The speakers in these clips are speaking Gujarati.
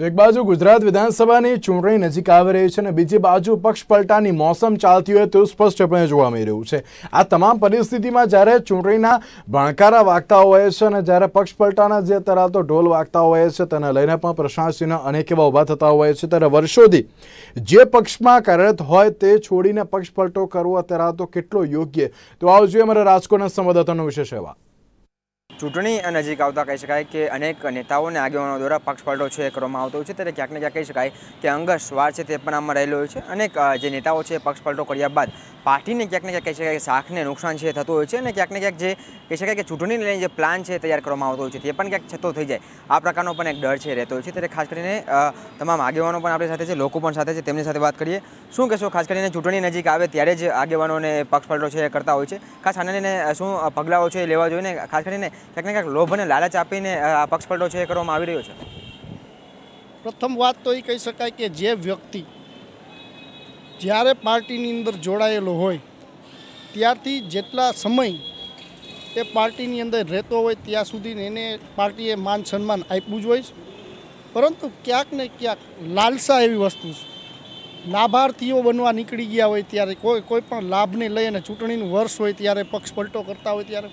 એક બાજુ ગુજરાત વિધાનસભાની ચૂંટણી નજીક આવી રહી છે અને બીજી બાજુ પક્ષ પલટાની મોસમ ચાલતી હોય તેવું સ્પષ્ટપણે જોવા મળી રહ્યું છે આ તમામ પરિસ્થિતિમાં જ્યારે ચૂંટણીના ભણકારા વાગતા હોય છે અને જ્યારે પક્ષ પલટાના જે તરાતો ઢોલ વાગતા હોય છે તેને લઈને પણ પ્રશાસન અનેક એવા ઊભા થતા હોય છે ત્યારે વર્ષોથી જે પક્ષમાં કાર્યરત હોય તે છોડીને પક્ષ પલટો કરવો અત્યારે તો કેટલો યોગ્ય તો આવો જોઈએ અમારા રાજકોટના સંવાદદાતાનો વિશેષ અહેવાલ ચૂંટણી નજીક આવતા કહી શકાય કે અનેક નેતાઓને આગેવાનો દ્વારા પક્ષપલટો છે એ કરવામાં આવતો હોય છે ત્યારે ક્યાંક ને ક્યાંક કહી શકાય કે સ્વાર છે તે પણ આમાં રહેલો હોય છે અનેક જે નેતાઓ છે પક્ષપલટો કર્યા બાદ પાર્ટીને ક્યાંક ને ક્યાંક કહી શકાય કે શાખને નુકસાન છે થતું હોય છે અને ક્યાંક ને ક્યાંક જે કહી શકાય કે ચૂંટણીને લઈને જે પ્લાન છે તૈયાર કરવામાં આવતો હોય છે તે પણ ક્યાંક છતો થઈ જાય આ પ્રકારનો પણ એક ડર છે રહેતો હોય છે ત્યારે ખાસ કરીને તમામ આગેવાનો પણ આપણી સાથે છે લોકો પણ સાથે છે તેમની સાથે વાત કરીએ શું કહેશો ખાસ કરીને ચૂંટણી નજીક આવે ત્યારે જ આગેવાનોને પક્ષપલટો છે એ કરતા હોય છે ખાસ આને શું પગલાઓ છે એ લેવા જોઈએ ખાસ કરીને ક્યાંક ને ક્યાંક લોભ અને લાલચ આપીને આ પક્ષપલટો છે એ કરવામાં આવી રહ્યો છે પ્રથમ વાત તો એ કહી શકાય કે જે વ્યક્તિ જ્યારે પાર્ટીની અંદર જોડાયેલો હોય ત્યારથી જેટલા સમય એ પાર્ટીની અંદર રહેતો હોય ત્યાં સુધી એને પાર્ટીએ માન સન્માન આપ્યું જ હોય છે પરંતુ ક્યાંક ને ક્યાંક લાલસા એવી વસ્તુ છે લાભાર્થીઓ બનવા નીકળી ગયા હોય ત્યારે કોઈ કોઈ પણ લાભને લઈ અને ચૂંટણીનું વર્ષ હોય ત્યારે પક્ષ પલટો કરતા હોય ત્યારે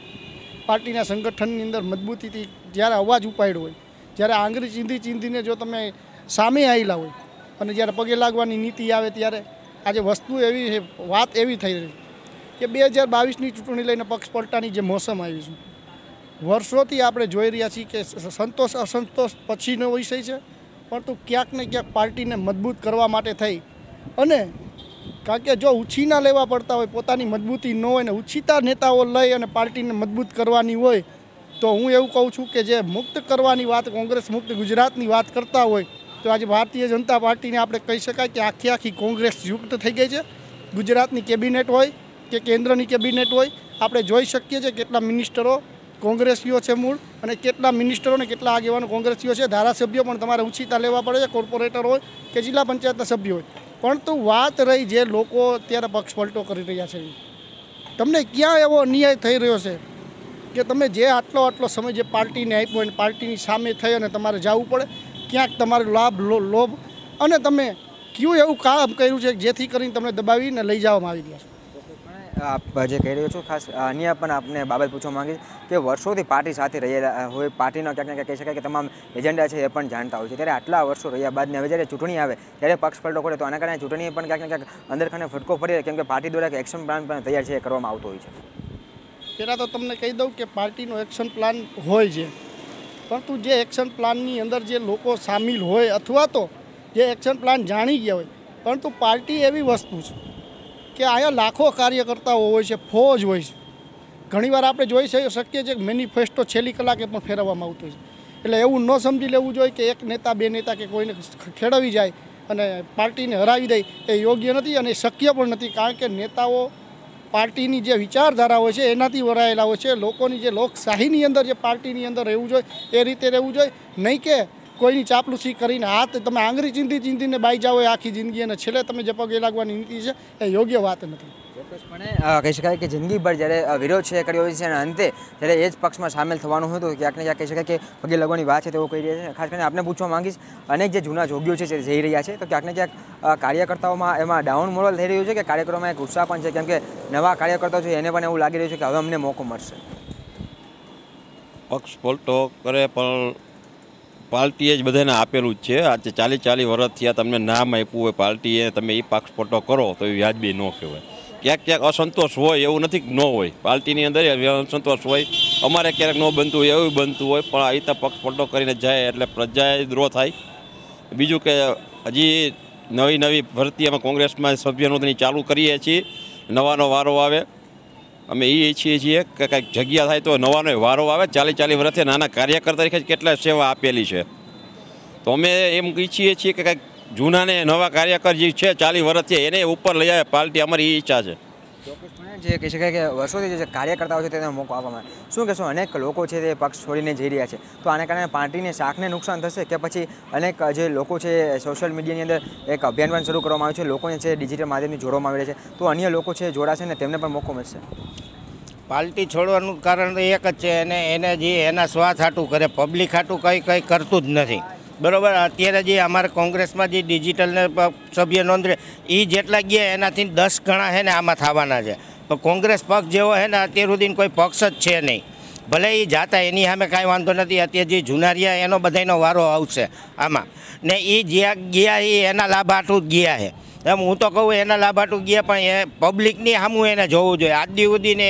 પાર્ટીના સંગઠનની અંદર મજબૂતીથી જ્યારે અવાજ ઉપાડ્યો હોય જ્યારે આંગળી ચીંધી ચીંધીને જો તમે સામે આવેલા હોય અને જ્યારે પગે લાગવાની નીતિ આવે ત્યારે આજે વસ્તુ એવી છે વાત એવી થઈ રહી કે બે હજાર બાવીસની ચૂંટણી લઈને પક્ષ પલટાની જે મોસમ આવી છે વર્ષોથી આપણે જોઈ રહ્યા છીએ કે સંતોષ અસંતોષ પછીનો વિષય છે પરંતુ ક્યાંક ને ક્યાંક પાર્ટીને મજબૂત કરવા માટે થઈ અને કારકે જો ઉચ્ચી ના લેવા પડતા હોય પોતાની મજબૂતી ન હોય ને ઉચ્ચિતા નેતાઓ લઈ અને પાર્ટીને મજબૂત કરવાની હોય તો હું એવું કહું છું કે જે મુક્ત કરવાની વાત કોંગ્રેસ મુક્ત ગુજરાતની વાત કરતા હોય તો આજે ભારતીય જનતા પાર્ટીને આપણે કહી શકાય કે આખી આખી કોંગ્રેસ યુક્ત થઈ ગઈ છે ગુજરાતની કેબિનેટ હોય કે કેન્દ્રની કેબિનેટ હોય આપણે જોઈ શકીએ છીએ કે કેટલા મિનિસ્ટરો કોંગ્રેસીઓ છે મૂળ અને કેટલા મિનિસ્ટરોને કેટલા આગેવાનો કોંગ્રેસીઓ છે ધારાસભ્ય પણ તમારે ઉચ્ચિતા લેવા પડે છે કોર્પોરેટર હોય કે જિલ્લા પંચાયતના સભ્ય હોય પરંતુ વાત રહી જે લોકો અત્યારે પક્ષ પલટો કરી રહ્યા છે તમને ક્યાં એવો અન્યાય થઈ રહ્યો છે કે તમે જે આટલો આટલો સમય જે પાર્ટીને આપ્યો અને પાર્ટીની સામે થઈ અને તમારે જવું પડે ક્યાંક તમારો લાભ લોભ અને તમે કયું એવું કામ કર્યું છે જેથી કરીને તમને દબાવીને લઈ જવામાં આવી રહ્યા છે આપ જે કહી રહ્યો છું ખાસ અન્ય પણ આપને બાબત પૂછવા માગીશ કે વર્ષોથી પાર્ટી સાથે રહેલા હોય પાર્ટીનો ક્યાંક ને ક્યાંક કહી શકાય કે તમામ એજન્ડા છે એ પણ જાણતા હોય છે ત્યારે આટલા વર્ષો રહ્યા બાદને હવે જ્યારે ચૂંટણી આવે ત્યારે પક્ષ પલટો કરે તો આના કારણે ચૂંટણી પણ ક્યાંક ને ક્યાંક અંદરખાને ફટકો પડી કેમ કે પાર્ટી દ્વારા એક્શન પ્લાન પણ તૈયાર છે એ કરવામાં આવતો હોય છે પહેલાં તો તમને કહી દઉં કે પાર્ટીનો એક્શન પ્લાન હોય છે પરંતુ જે એક્શન પ્લાનની અંદર જે લોકો સામેલ હોય અથવા તો જે એક્શન પ્લાન જાણી ગયા હોય પરંતુ પાર્ટી એવી વસ્તુ છે કે અહીંયા લાખો કાર્યકર્તાઓ હોય છે ફોજ હોય છે ઘણીવાર આપણે જોઈ શકીએ છીએ કે મેનિફેસ્ટો છેલ્લી કલાકે પણ ફેરવવામાં આવતું છે એટલે એવું ન સમજી લેવું જોઈએ કે એક નેતા બે નેતા કે કોઈને ખેડવી જાય અને પાર્ટીને હરાવી દે એ યોગ્ય નથી અને શક્ય પણ નથી કારણ કે નેતાઓ પાર્ટીની જે વિચારધારા હોય છે એનાથી વરાયેલા હોય છે લોકોની જે લોકશાહીની અંદર જે પાર્ટીની અંદર રહેવું જોઈએ એ રીતે રહેવું જોઈએ નહીં કે કોઈની ચાપલુસી કરીને હાથ તમે આંગળી ચીંધી ચીંધીને બાઈ જાઓ એ આખી જિંદગી અને છેલ્લે તમે જે પગે લાગવાની નીતિ છે એ યોગ્ય વાત નથી ચોક્કસપણે કહી શકાય કે જિંદગીભર જ્યારે વિરોધ છે કર્યો છે અને અંતે જ્યારે એ જ પક્ષમાં સામેલ થવાનું હતું ક્યાંક ને ક્યાંક કહી શકાય કે પગે લગવાની વાત છે તેવું કહી રહ્યા છે ખાસ કરીને આપણે પૂછવા માંગીશ અનેક જે જૂના જોગીઓ છે તે જઈ રહ્યા છે તો ક્યાંક ને ક્યાંક કાર્યકર્તાઓમાં એમાં ડાઉન મોડલ થઈ રહ્યું છે કે કાર્યક્રમમાં એક ઉત્સાહ પણ છે કેમ કે નવા કાર્યકર્તાઓ છે એને પણ એવું લાગી રહ્યું છે કે હવે અમને મોકો મળશે પક્ષ બોલતો કરે પણ પાર્ટીએ જ બધાને આપેલું જ છે આજે ચાલી ચાલી વર્ષ આ તમને નામ આપ્યું હોય પાર્ટીએ તમે એ પાક્ષપોટો કરો તો એ વ્યાજબી ન કહેવાય ક્યાંક ક્યાંક અસંતોષ હોય એવું નથી ન હોય પાર્ટીની અંદર અસંતોષ હોય અમારે ક્યારેક ન બનતું હોય એવું બનતું હોય પણ આ રીતે પક્ષપોટો કરીને જાય એટલે પ્રજાએ દ્રોહ થાય બીજું કે હજી નવી નવી ભરતી અમે કોંગ્રેસમાં સભ્ય નોંધણી ચાલુ કરીએ છીએ નવાનો વારો આવે અમે એ ઈચ્છીએ છીએ કે કંઈક જગ્યા થાય તો નવાનો વારો આવે ચાલી ચાલી વર્ષે નાના કાર્યકર તરીકે કેટલા સેવા આપેલી છે તો અમે એમ ઈચ્છીએ છીએ કે કંઈક જૂનાને નવા કાર્યકર જે છે ચાલી વર્ષથી એને ઉપર લઈ આવે પાર્ટી અમારી ઈચ્છા છે જે કહી શકાય કે વર્ષોથી જે કાર્યકર્તાઓ છે તેને મોકો આપવામાં શું કહેશો અનેક લોકો છે તે પક્ષ છોડીને જઈ રહ્યા છે તો આને કારણે પાર્ટીને શાકને નુકસાન થશે કે પછી અનેક જે લોકો છે સોશિયલ મીડિયાની અંદર એક અભિયાન પણ શરૂ કરવામાં આવ્યું છે લોકોને છે ડિજિટલ માધ્યમથી જોડવામાં આવી રહ્યા છે તો અન્ય લોકો છે જોડાશે ને તેમને પણ મોકો મળશે પાર્ટી છોડવાનું કારણ તો એક જ છે અને એને જે એના સ્વાથ હાટું કરે પબ્લિક હાટું કંઈ કંઈ કરતું જ નથી બરાબર અત્યારે જે અમારા કોંગ્રેસમાં જે ડિજિટલને સભ્ય નોંધ એ જેટલા ગયા એનાથી દસ ગણા છે ને આમાં થવાના છે પણ કોંગ્રેસ પક્ષ જેવો છે ને અત્યાર સુધી કોઈ પક્ષ જ છે નહીં ભલે એ જાતા એની સામે કાંઈ વાંધો નથી અત્યારે જે જુનારિયા એનો બધાનો વારો આવશે આમાં ને એ જ્યાં ગયા એ એના લાભ આટલું ગયા છે એમ હું તો કહું એના લાભાટું ગયા પણ એ પબ્લિકની સામું એને જોવું જોઈએ આજ દિવસીને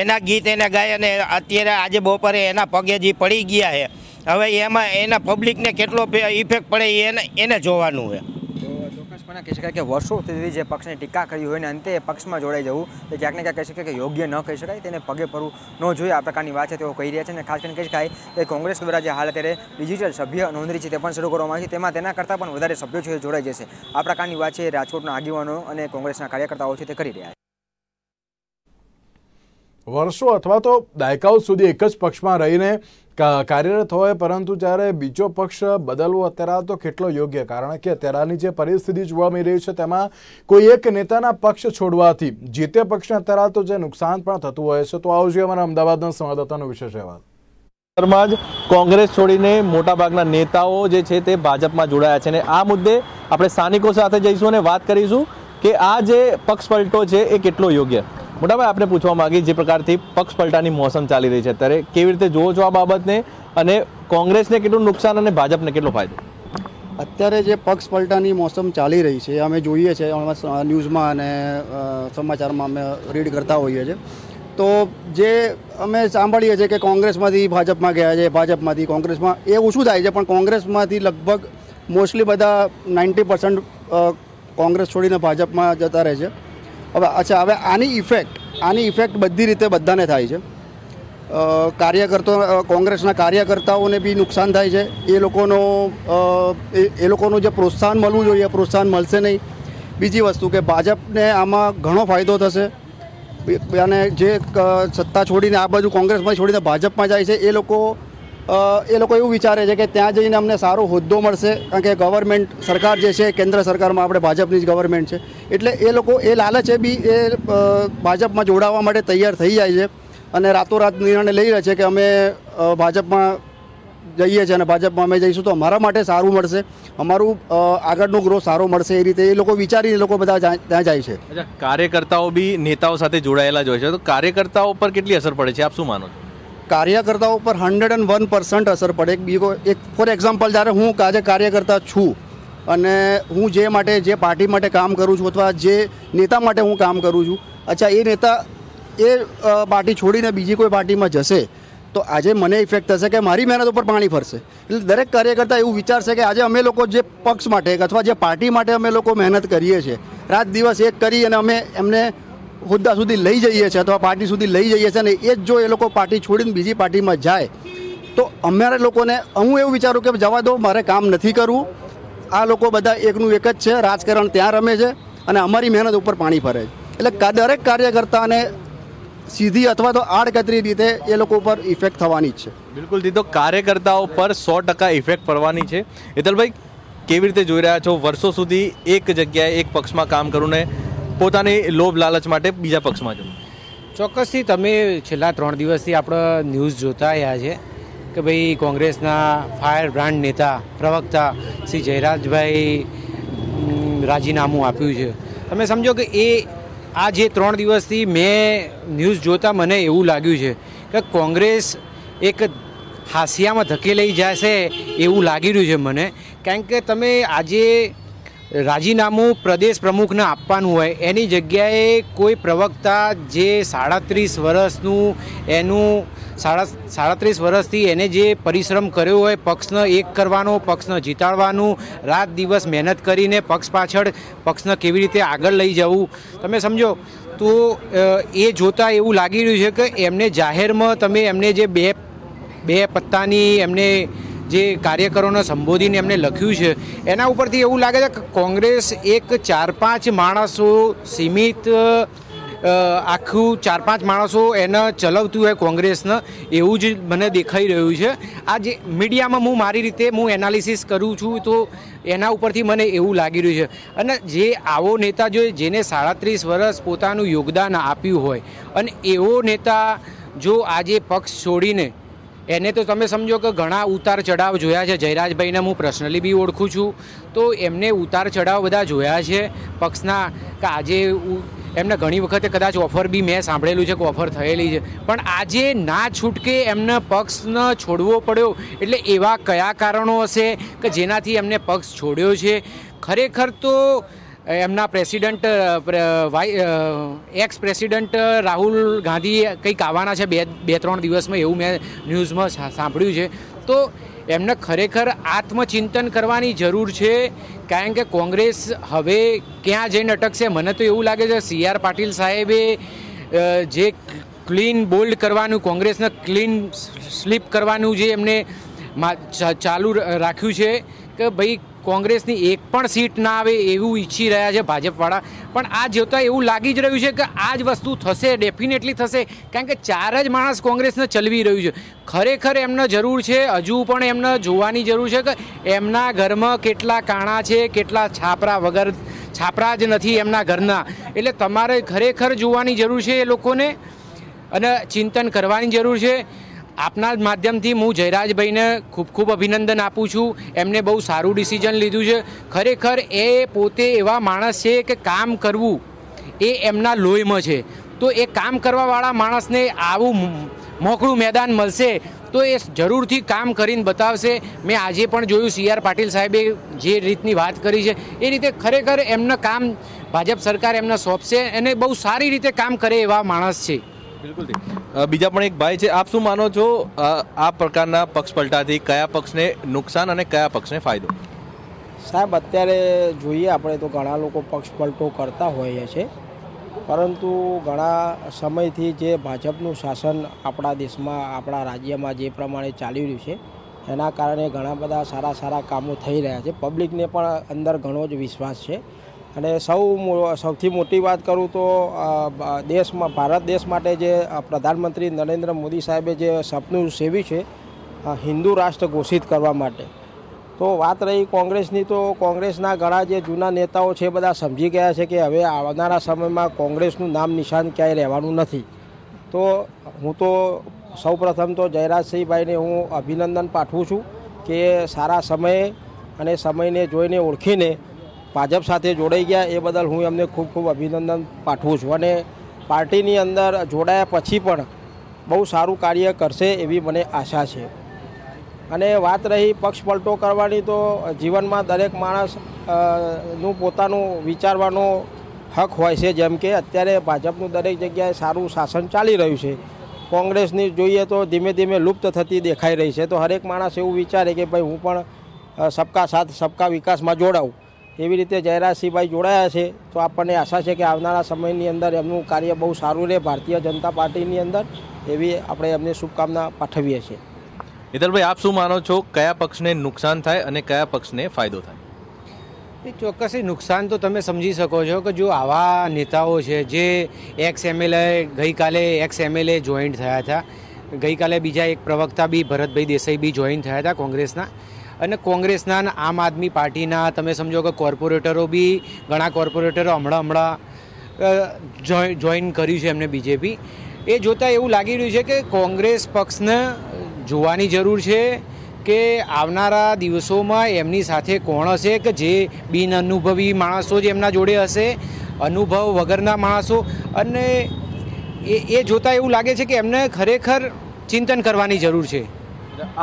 એના ગીત એને ગાય અને અત્યારે આજે બપોરે એના પગે જે પડી ગયા છે હવે એમાં એના પબ્લિકને કેટલો ઇફેક્ટ પડે એને એને જોવાનું છે ચોક્કસપણે કહી શકાય કે વર્ષો સુધી જે પક્ષની ટીકા કરી હોય ને અંતે એ પક્ષમાં જોડાઈ જવું તે ક્યાંક ને ક્યાંક કહી શકાય કે યોગ્ય ન કહી શકાય તેને પગે પરવું ન જોઈએ આ પ્રકારની વાત છે તેઓ કહી રહ્યા છે અને ખાસ કરીને કહી શકાય કે કોંગ્રેસ દ્વારા જે હાલ અત્યારે ડિજિટલ સભ્ય નોંધણી છે તે પણ શરૂ કરવામાં આવી છે તેમાં તેના કરતાં પણ વધારે સભ્યો છે જોડાઈ જશે આ પ્રકારની વાત છે રાજકોટના આગેવાનો અને કોંગ્રેસના કાર્યકર્તાઓ છે તે કરી રહ્યા છે વર્ષો અથવા તો દાયકાઓ સુધી એક જ પક્ષમાં રહીને કાર્યરત હોય પરંતુ જ્યારે બીજો પક્ષ બદલવો અત્યારે તો કેટલો યોગ્ય કારણ કે અત્યારની જે પરિસ્થિતિ જોવા મળી રહી છે તેમાં કોઈ એક નેતાના પક્ષ છોડવાથી જે તે પક્ષને અત્યારે તો જે નુકસાન પણ થતું હોય છે તો આવજો જોઈએ અમારા અમદાવાદના સંવાદદાતાનો વિશેષ અહેવાલ જ કોંગ્રેસ છોડીને મોટાભાગના નેતાઓ જે છે તે ભાજપમાં જોડાયા છે અને આ મુદ્દે આપણે સ્થાનિકો સાથે જઈશું અને વાત કરીશું કે આ જે પક્ષ પલટો છે એ કેટલો યોગ્ય મોટાભાઈ આપણે પૂછવા માંગી જે પ્રકારથી પક્ષ પલટાની મોસમ ચાલી રહી છે ત્યારે કેવી રીતે જુઓ છો આ બાબતને અને કોંગ્રેસને કેટલું નુકસાન અને ભાજપને કેટલો ફાયદો અત્યારે જે પક્ષ પલટાની મોસમ ચાલી રહી છે અમે જોઈએ છીએ ન્યૂઝમાં અને સમાચારમાં અમે રીડ કરતા હોઈએ છીએ તો જે અમે સાંભળીએ છીએ કે કોંગ્રેસમાંથી ભાજપમાં ગયા છે ભાજપમાંથી કોંગ્રેસમાં એ ઓછું થાય છે પણ કોંગ્રેસમાંથી લગભગ મોસ્ટલી બધા નાઇન્ટી પર્સન્ટ કોંગ્રેસ છોડીને ભાજપમાં જતા રહે છે હવે અચ્છા હવે આની ઇફેક્ટ આની ઇફેક્ટ બધી રીતે બધાને થાય છે કાર્યકર્તો કોંગ્રેસના કાર્યકર્તાઓને બી નુકસાન થાય છે એ લોકોનો એ લોકોનું જે પ્રોત્સાહન મળવું જોઈએ પ્રોત્સાહન મળશે નહીં બીજી વસ્તુ કે ભાજપને આમાં ઘણો ફાયદો થશે અને જે સત્તા છોડીને આ બાજુ કોંગ્રેસમાં છોડીને ભાજપમાં જાય છે એ લોકો એ લોકો એવું વિચારે છે કે ત્યાં જઈને અમને સારો હોદ્દો મળશે કારણ કે ગવર્મેન્ટ સરકાર જે છે કેન્દ્ર સરકારમાં આપણે ભાજપની જ ગવર્મેન્ટ છે એટલે એ લોકો એ લાલચ બી એ ભાજપમાં જોડાવા માટે તૈયાર થઈ જાય છે અને રાતોરાત નિર્ણય લઈ રહ્યા છે કે અમે ભાજપમાં જઈએ છીએ અને ભાજપમાં અમે જઈશું તો અમારા માટે સારું મળશે અમારું આગળનું ગ્રોથ સારો મળશે એ રીતે એ લોકો વિચારીને લોકો બધા ત્યાં જાય છે કાર્યકર્તાઓ બી નેતાઓ સાથે જોડાયેલા જ હોય છે તો કાર્યકર્તાઓ પર કેટલી અસર પડે છે આપ શું માનો છો કાર્યકર્તાઓ ઉપર હંડ્રેડ એન્ડ વન પર્સન્ટ અસર પડે બીજો એક ફોર એક્ઝામ્પલ જ્યારે હું આજે કાર્યકર્તા છું અને હું જે માટે જે પાર્ટી માટે કામ કરું છું અથવા જે નેતા માટે હું કામ કરું છું અચ્છા એ નેતા એ પાર્ટી છોડીને બીજી કોઈ પાર્ટીમાં જશે તો આજે મને ઇફેક્ટ થશે કે મારી મહેનત ઉપર પાણી ફરશે એટલે દરેક કાર્યકર્તા એવું વિચારશે કે આજે અમે લોકો જે પક્ષ માટે અથવા જે પાર્ટી માટે અમે લોકો મહેનત કરીએ છીએ રાત દિવસ એક કરી અને અમે એમને હોદ્દા સુધી લઈ જઈએ છીએ અથવા પાર્ટી સુધી લઈ જઈએ છે અને એ જ જો એ લોકો પાર્ટી છોડીને બીજી પાર્ટીમાં જાય તો અમારે લોકોને હું એવું વિચારું કે જવા દો મારે કામ નથી કરવું આ લોકો બધા એકનું એક જ છે રાજકારણ ત્યાં રમે છે અને અમારી મહેનત ઉપર પાણી ભરે છે એટલે દરેક કાર્યકર્તાને સીધી અથવા તો આડકતરી રીતે એ લોકો ઉપર ઇફેક્ટ થવાની જ છે બિલકુલ દીધો કાર્યકર્તાઓ પર સો ટકા ઇફેક્ટ પડવાની છે હેતલભાઈ કેવી રીતે જોઈ રહ્યા છો વર્ષો સુધી એક જગ્યાએ એક પક્ષમાં કામ કરું ને પોતાની લોભ લાલચ માટે બીજા પક્ષમાં જવું ચોક્કસથી તમે છેલ્લા ત્રણ દિવસથી આપણે ન્યૂઝ જોતા આવ્યા છે કે ભાઈ કોંગ્રેસના ફાયર બ્રાન્ડ નેતા પ્રવક્તા શ્રી જયરાજભાઈ રાજીનામું આપ્યું છે તમે સમજો કે એ આ જે ત્રણ દિવસથી મેં ન્યૂઝ જોતા મને એવું લાગ્યું છે કે કોંગ્રેસ એક હાંસિયામાં ધકેલાઈ જશે એવું લાગી રહ્યું છે મને કારણ કે તમે આજે રાજીનામું પ્રદેશ પ્રમુખને આપવાનું હોય એની જગ્યાએ કોઈ પ્રવક્તા જે સાડત્રીસ વર્ષનું એનું સાડા સાડત્રીસ વર્ષથી એને જે પરિશ્રમ કર્યો હોય પક્ષને એક કરવાનો પક્ષને જીતાડવાનું રાત દિવસ મહેનત કરીને પક્ષ પાછળ પક્ષને કેવી રીતે આગળ લઈ જવું તમે સમજો તો એ જોતાં એવું લાગી રહ્યું છે કે એમને જાહેરમાં તમે એમને જે બે બે પત્તાની એમને જે કાર્યકરોને સંબોધીને એમને લખ્યું છે એના ઉપરથી એવું લાગે છે કે કોંગ્રેસ એક ચાર પાંચ માણસો સીમિત આખું ચાર પાંચ માણસો એને ચલાવતું હોય કોંગ્રેસને એવું જ મને દેખાઈ રહ્યું છે આ જે મીડિયામાં હું મારી રીતે હું એનાલિસિસ કરું છું તો એના ઉપરથી મને એવું લાગી રહ્યું છે અને જે આવો નેતા જો જેને સાડત્રીસ વર્ષ પોતાનું યોગદાન આપ્યું હોય અને એવો નેતા જો આજે પક્ષ છોડીને એને તો તમે સમજો કે ઘણા ઉતાર ચઢાવ જોયા છે જયરાજભાઈને હું પર્સનલી બી ઓળખું છું તો એમને ઉતાર ચઢાવ બધા જોયા છે પક્ષના કે આજે એમને ઘણી વખતે કદાચ ઓફર બી મેં સાંભળેલું છે કે ઓફર થયેલી છે પણ આજે ના છૂટકે એમને પક્ષને છોડવો પડ્યો એટલે એવા કયા કારણો હશે કે જેનાથી એમને પક્ષ છોડ્યો છે ખરેખર તો એમના president ex president Rahul Gandhi કંઈક આવવાના છે બે બે ત્રણ દિવસમાં એવું મેં ન્યૂઝમાં સાંભળ્યું છે તો એમને ખરેખર આત્મચિંતન કરવાની જરૂર છે કારણ કે કોંગ્રેસ હવે ક્યાં જઈને અટકશે મને તો એવું લાગે છે સી આર પાટીલ સાહેબે જે ક્લીન બોલ્ડ કરવાનું કોંગ્રેસને ક્લીન સ્લીપ કરવાનું જે એમને ચાલુ રાખ્યું છે કે ભાઈ કોંગ્રેસની એક પણ સીટ ના આવે એવું ઈચ્છી રહ્યા છે ભાજપવાળા પણ આ જોતા એવું લાગી જ રહ્યું છે કે આ જ વસ્તુ થશે ડેફિનેટલી થશે કારણ કે ચાર જ માણસ કોંગ્રેસને ચલવી રહ્યું છે ખરેખર એમને જરૂર છે હજુ પણ એમને જોવાની જરૂર છે કે એમના ઘરમાં કેટલા કાણા છે કેટલા છાપરા વગર છાપરા જ નથી એમના ઘરના એટલે તમારે ખરેખર જોવાની જરૂર છે એ લોકોને અને ચિંતન કરવાની જરૂર છે આપના માધ્યમથી હું જયરાજભાઈને ખૂબ ખૂબ અભિનંદન આપું છું એમને બહુ સારું ડિસિઝન લીધું છે ખરેખર એ પોતે એવા માણસ છે કે કામ કરવું એ એમના લોહીમાં છે તો એ કામ કરવાવાળા માણસને આવું મોકળું મેદાન મળશે તો એ જરૂરથી કામ કરીને બતાવશે મેં આજે પણ જોયું સી આર પાટીલ સાહેબે જે રીતની વાત કરી છે એ રીતે ખરેખર એમના કામ ભાજપ સરકાર એમને સોંપશે અને બહુ સારી રીતે કામ કરે એવા માણસ છે બિલકુલથી બીજા પણ એક ભાઈ છે આપ શું માનો છો આ પ્રકારના પક્ષ પલટાથી કયા પક્ષને નુકસાન અને કયા પક્ષને ફાયદો સાહેબ અત્યારે જોઈએ આપણે તો ઘણા લોકો પક્ષ પલટો કરતા હોઈએ છે પરંતુ ઘણા સમયથી જે ભાજપનું શાસન આપણા દેશમાં આપણા રાજ્યમાં જે પ્રમાણે ચાલી રહ્યું છે એના કારણે ઘણા બધા સારા સારા કામો થઈ રહ્યા છે પબ્લિકને પણ અંદર ઘણો જ વિશ્વાસ છે અને સૌ સૌથી મોટી વાત કરું તો દેશમાં ભારત દેશ માટે જે પ્રધાનમંત્રી નરેન્દ્ર મોદી સાહેબે જે સપનું સેવ્યું છે હિન્દુ રાષ્ટ્ર ઘોષિત કરવા માટે તો વાત રહી કોંગ્રેસની તો કોંગ્રેસના ઘણા જે જૂના નેતાઓ છે બધા સમજી ગયા છે કે હવે આવનારા સમયમાં કોંગ્રેસનું નામ નિશાન ક્યાંય રહેવાનું નથી તો હું તો સૌપ્રથમ તો જયરાજસિંહભાઈને હું અભિનંદન પાઠવું છું કે સારા સમયે અને સમયને જોઈને ઓળખીને ભાજપ સાથે જોડાઈ ગયા એ બદલ હું એમને ખૂબ ખૂબ અભિનંદન પાઠવું છું અને પાર્ટીની અંદર જોડાયા પછી પણ બહુ સારું કાર્ય કરશે એવી મને આશા છે અને વાત રહી પક્ષ પલટો કરવાની તો જીવનમાં દરેક માણસ નું પોતાનું વિચારવાનો હક હોય છે જેમ કે અત્યારે ભાજપનું દરેક જગ્યાએ સારું શાસન ચાલી રહ્યું છે કોંગ્રેસની જોઈએ તો ધીમે ધીમે લુપ્ત થતી દેખાઈ રહી છે તો હરેક માણસ એવું વિચારે કે ભાઈ હું પણ સબકા સાથ સબકા વિકાસમાં જોડાઉં એવી રીતે જયરાજસિંહભાઈ જોડાયા છે તો આપણને આશા છે કે આવનારા સમયની અંદર એમનું કાર્ય બહુ સારું રહે ભારતીય જનતા પાર્ટીની અંદર એવી આપણે એમને શુભકામના પાઠવીએ છીએ હિતલભાઈ આપ શું માનો છો કયા પક્ષને નુકસાન થાય અને કયા પક્ષને ફાયદો થાય એ ચોક્કસ નુકસાન તો તમે સમજી શકો છો કે જો આવા નેતાઓ છે જે એક્સ એમએલએ ગઈકાલે એક્સ એમએલએ જોઈન્ટ થયા હતા ગઈકાલે બીજા એક પ્રવક્તા બી ભરતભાઈ દેસાઈ બી જોઈન થયા હતા કોંગ્રેસના અને કોંગ્રેસના આમ આદમી પાર્ટીના તમે સમજો કે કોર્પોરેટરો બી ઘણા કોર્પોરેટરો હમણાં હમણાં જોઈન કર્યું છે એમને બીજેપી એ જોતાં એવું લાગી રહ્યું છે કે કોંગ્રેસ પક્ષને જોવાની જરૂર છે કે આવનારા દિવસોમાં એમની સાથે કોણ હશે કે જે બિન અનુભવી માણસો જે એમના જોડે હશે અનુભવ વગરના માણસો અને એ એ જોતાં એવું લાગે છે કે એમને ખરેખર ચિંતન કરવાની જરૂર છે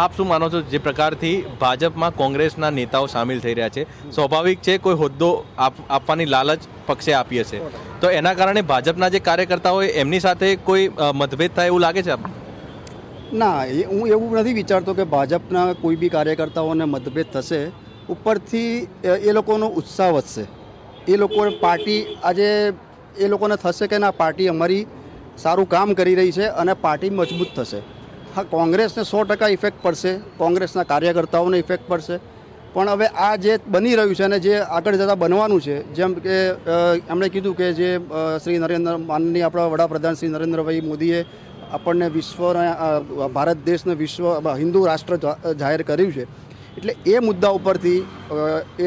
આપ શું માનો છો જે પ્રકારથી ભાજપમાં કોંગ્રેસના નેતાઓ સામેલ થઈ રહ્યા છે સ્વાભાવિક છે કોઈ હોદ્દો આપવાની લાલચ પક્ષે આપી હશે તો એના કારણે ભાજપના જે કાર્યકર્તા હોય એમની સાથે કોઈ મતભેદ થાય એવું લાગે છે આપને ના હું એવું નથી વિચારતો કે ભાજપના કોઈ બી કાર્યકર્તાઓને મતભેદ થશે ઉપરથી એ લોકોનો ઉત્સાહ વધશે એ લોકો પાર્ટી આજે એ લોકોને થશે કે ના પાર્ટી અમારી સારું કામ કરી રહી છે અને પાર્ટી મજબૂત થશે હા કોંગ્રેસને સો ટકા ઇફેક્ટ પડશે કોંગ્રેસના કાર્યકર્તાઓને ઇફેક્ટ પડશે પણ હવે આ જે બની રહ્યું છે અને જે આગળ જતાં બનવાનું છે જેમ કે એમણે કીધું કે જે શ્રી નરેન્દ્ર માનની આપણા વડાપ્રધાન શ્રી નરેન્દ્રભાઈ મોદીએ આપણને વિશ્વ ભારત દેશને વિશ્વ હિન્દુ રાષ્ટ્ર જાહેર કર્યું છે એટલે એ મુદ્દા ઉપરથી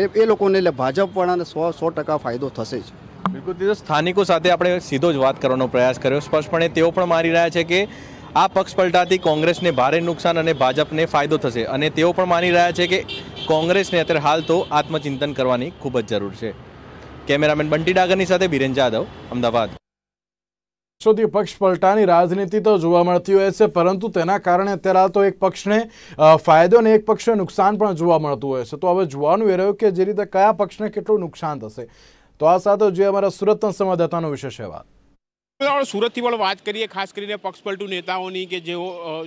એ એ લોકોને એટલે ભાજપવાળાને સો સો ટકા ફાયદો થશે જ બિલકુલ સ્થાનિકો સાથે આપણે સીધો જ વાત કરવાનો પ્રયાસ કર્યો સ્પષ્ટપણે તેઓ પણ મારી રહ્યા છે કે આ પક્ષ પલટાથી કોંગ્રેસને ભારે નુકસાન અને ભાજપને ફાયદો થશે અને તેઓ પણ માની રહ્યા છે કે કોંગ્રેસને અત્યારે હાલ તો આત્મચિંતન કરવાની ખૂબ જ જરૂર છે કેમેરામેન બંટી ડાગરની સાથે બિરેન જાદવ અમદાવાદ સુધી પક્ષ પલટાની રાજનીતિ તો જોવા મળતી હોય છે પરંતુ તેના કારણે અત્યારે તો એક પક્ષને ફાયદો અને એક પક્ષને નુકસાન પણ જોવા મળતું હોય છે તો હવે જોવાનું એ રહ્યું કે જે રીતે કયા પક્ષને કેટલું નુકસાન થશે તો આ સાથે જે અમારા સુરતના સંવાદદાતાનો વિશેષ અહેવાલ સુરતથી પણ વાત કરીએ ખાસ કરીને પક્ષપલટુ નેતાઓની કે જેઓ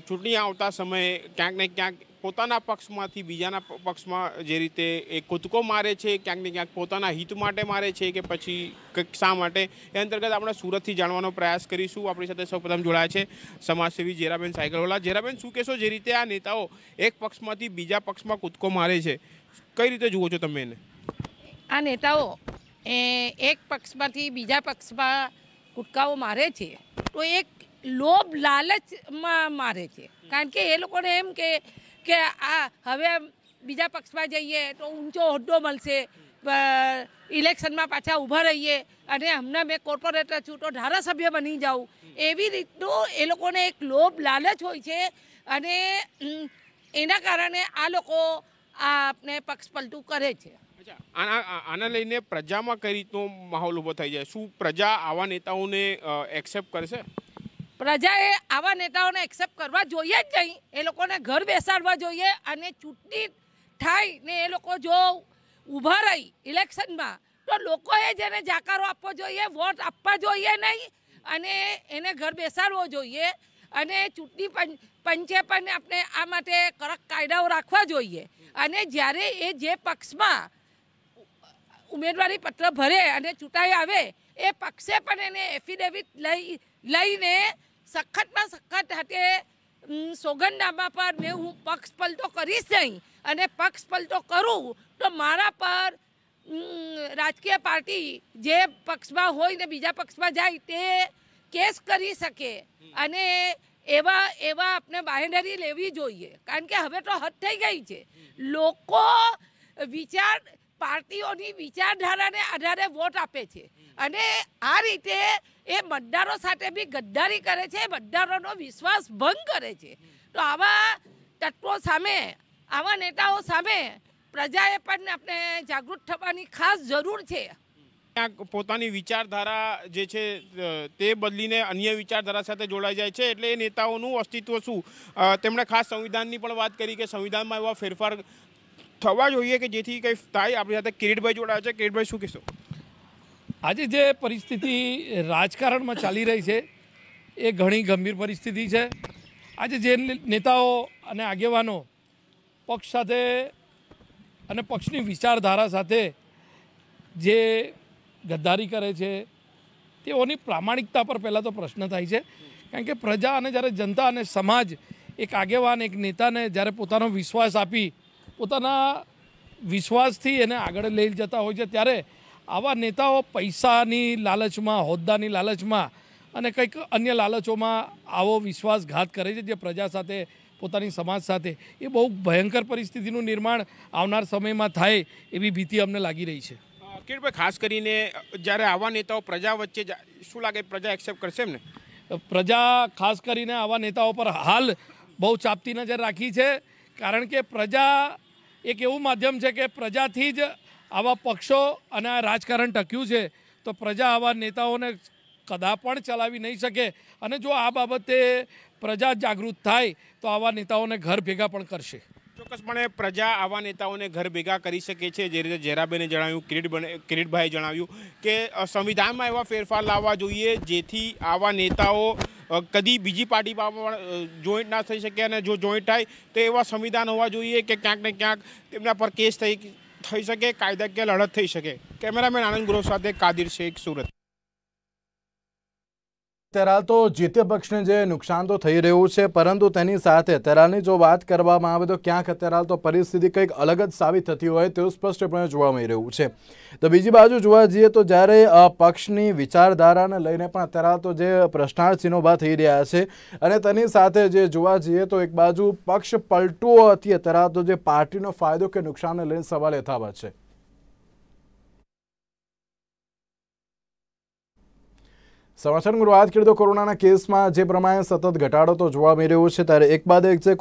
ચૂંટણી આવતા સમયે ક્યાંક ને ક્યાંક પોતાના પક્ષમાંથી બીજાના પક્ષમાં જે રીતે એ કૂદકો મારે છે ક્યાંક ને ક્યાંક પોતાના હિત માટે મારે છે કે પછી કંઈક શા માટે એ અંતર્ગત આપણે સુરતથી જાણવાનો પ્રયાસ કરીશું આપણી સાથે સૌપ્રથમ જોડાયા છે સમાજસેવી જેરાબેન સાયકલવાલા જેરાબેન શું કહેશો જે રીતે આ નેતાઓ એક પક્ષમાંથી બીજા પક્ષમાં કૂદકો મારે છે કઈ રીતે જુઓ છો તમે એને આ નેતાઓ એ એક પક્ષમાંથી બીજા પક્ષમાં કુટકાઓ મારે છે તો એક લોભ લાલચમાં મારે છે કારણ કે એ લોકોને એમ કે કે આ હવે બીજા પક્ષમાં જઈએ તો ઊંચો હોદ્દો મળશે ઇલેક્શનમાં પાછા ઊભા રહીએ અને હમણાં મેં કોર્પોરેટર છું તો ધારાસભ્ય બની જાઉં એવી રીતનું એ લોકોને એક લોભ લાલચ હોય છે અને એના કારણે આ લોકો આ આપણે પક્ષ પલટું કરે છે આના આના લઈને પ્રજામાં કઈ રીતનો માહોલ ઊભો થઈ જાય શું પ્રજા આવા નેતાઓને એક્સેપ્ટ કરશે પ્રજા એ આવા નેતાઓને એક્સેપ્ટ કરવા જોઈએ જ નહીં એ લોકોને ઘર બેસાડવા જોઈએ અને ચૂંટણી થાય ને એ લોકો જો ઊભા રહી ઇલેક્શનમાં તો લોકોએ જ એને જાકારો આપવો જોઈએ વોટ આપવા જોઈએ નહીં અને એને ઘર બેસાડવો જોઈએ અને ચૂંટણી પંચે પણ આપણે આ માટે કડક કાયદાઓ રાખવા જોઈએ અને જ્યારે એ જે પક્ષમાં ઉમેદવારી પત્ર ભરે અને ચૂંટાઈ આવે એ પક્ષે પણ એને એફિડેવિટ લઈ લઈને સખતમાં સખત હાથે સોગંદનામા પર મેં હું પક્ષ પલટો કરીશ નહીં અને પક્ષ પલટો કરું તો મારા પર રાજકીય પાર્ટી જે પક્ષમાં હોય ને બીજા પક્ષમાં જાય તે કેસ કરી શકે અને એવા એવા આપણે બાહેંધરી લેવી જોઈએ કારણ કે હવે તો હદ થઈ ગઈ છે લોકો વિચાર પાર્ટીઓની વિચારધારાને આધારે વોટ આપે છે અને આ રીતે એ મતદારો સાથે બી ગદ્દારી કરે છે મતદારોનો વિશ્વાસ ભંગ કરે છે તો આવા તત્વો સામે આવા નેતાઓ સામે પ્રજાએ પણ આપણે જાગૃત થવાની ખાસ જરૂર છે ક્યાંક પોતાની વિચારધારા જે છે તે બદલીને અન્ય વિચારધારા સાથે જોડાઈ જાય છે એટલે એ નેતાઓનું અસ્તિત્વ શું તેમણે ખાસ સંવિધાનની પણ વાત કરી કે સંવિધાનમાં એવા ફેરફાર થવા જોઈએ કે જેથી કંઈ થાય આપણી સાથે કિરીટભાઈ જોડાયા છે કિરીટભાઈ શું કહેશો આજે જે પરિસ્થિતિ રાજકારણમાં ચાલી રહી છે એ ઘણી ગંભીર પરિસ્થિતિ છે આજે જે નેતાઓ અને આગેવાનો પક્ષ સાથે અને પક્ષની વિચારધારા સાથે જે ગદ્દારી કરે છે તેઓની પ્રામાણિકતા પર પહેલાં તો પ્રશ્ન થાય છે કારણ કે પ્રજા અને જ્યારે જનતા અને સમાજ એક આગેવાન એક નેતાને જ્યારે પોતાનો વિશ્વાસ આપી પોતાના વિશ્વાસથી એને આગળ લઈ જતા હોય છે ત્યારે આવા નેતાઓ પૈસાની લાલચમાં હોદ્દાની લાલચમાં અને કંઈક અન્ય લાલચોમાં આવો વિશ્વાસઘાત કરે છે જે પ્રજા સાથે પોતાની સમાજ સાથે એ બહુ ભયંકર પરિસ્થિતિનું નિર્માણ આવનાર સમયમાં થાય એવી ભીતિ અમને લાગી રહી છે કિરીટભાઈ ખાસ કરીને જ્યારે આવા નેતાઓ પ્રજા વચ્ચે શું લાગે પ્રજા એક્સેપ્ટ કરશે એમને પ્રજા ખાસ કરીને આવા નેતાઓ પર હાલ બહુ ચાપતી નજર રાખી છે કારણ કે પ્રજા એક એવું માધ્યમ છે કે પ્રજાથી જ આવા પક્ષો અને આ રાજકારણ ટક્યું છે તો પ્રજા આવા નેતાઓને કદા પણ ચલાવી નહીં શકે અને જો આ બાબતે પ્રજા જાગૃત થાય તો આવા નેતાઓને ઘર ભેગા પણ કરશે ચોક્કસપણે પ્રજા આવા નેતાઓને ઘર ભેગા કરી શકે છે જે રીતે ઝેરાબેને જણાવ્યું કિરીટ કિરીટભાઈએ જણાવ્યું કે સંવિધાનમાં એવા ફેરફાર લાવવા જોઈએ જેથી આવા નેતાઓ કદી બીજી પાર્ટીમાં પણ જોઈન્ટ ના થઈ શકે અને જો જોઈન્ટ થાય તો એવા સંવિધાન હોવા જોઈએ કે ક્યાંક ને ક્યાંક તેમના પર કેસ થઈ થઈ શકે કાયદાકીય લડત થઈ શકે કેમેરામેન આનંદ ગુરવ સાથે કાદિર શેખ સુરત તેરાલ તો જીત્ય પક્ષને જે નુકસાન તો થઈ રહ્યું છે પરંતુ તેની સાથે તેરાલની જો વાત કરવામાં આવે તો ક્યાંક તેરાલ તો પરિસ્થિતિ કંઈક અલગ જ સાબિત થતી હોય તેવું સ્પષ્ટપણે જોવા મળી રહ્યું છે તો બીજી બાજુ જોવા જઈએ તો જ્યારે પક્ષની વિચારધારાને લઈને પણ તેરાલ તો જે પ્રશ્નાર્થ ચિહ્નો થઈ રહ્યા છે અને તેની સાથે જે જોવા જઈએ તો એક બાજુ પક્ષ પલટુઓ હતી તેરાલ તો જે પાર્ટીનો ફાયદો કે નુકસાનને લઈને સવાલ યથાવત છે સમાચારની વાત કરીએ કોરોનાના કેસમાં જે પ્રમાણે સતત ઘટાડો તો જોવા મળી રહ્યો છે ત્યારે એક બાદ એક જે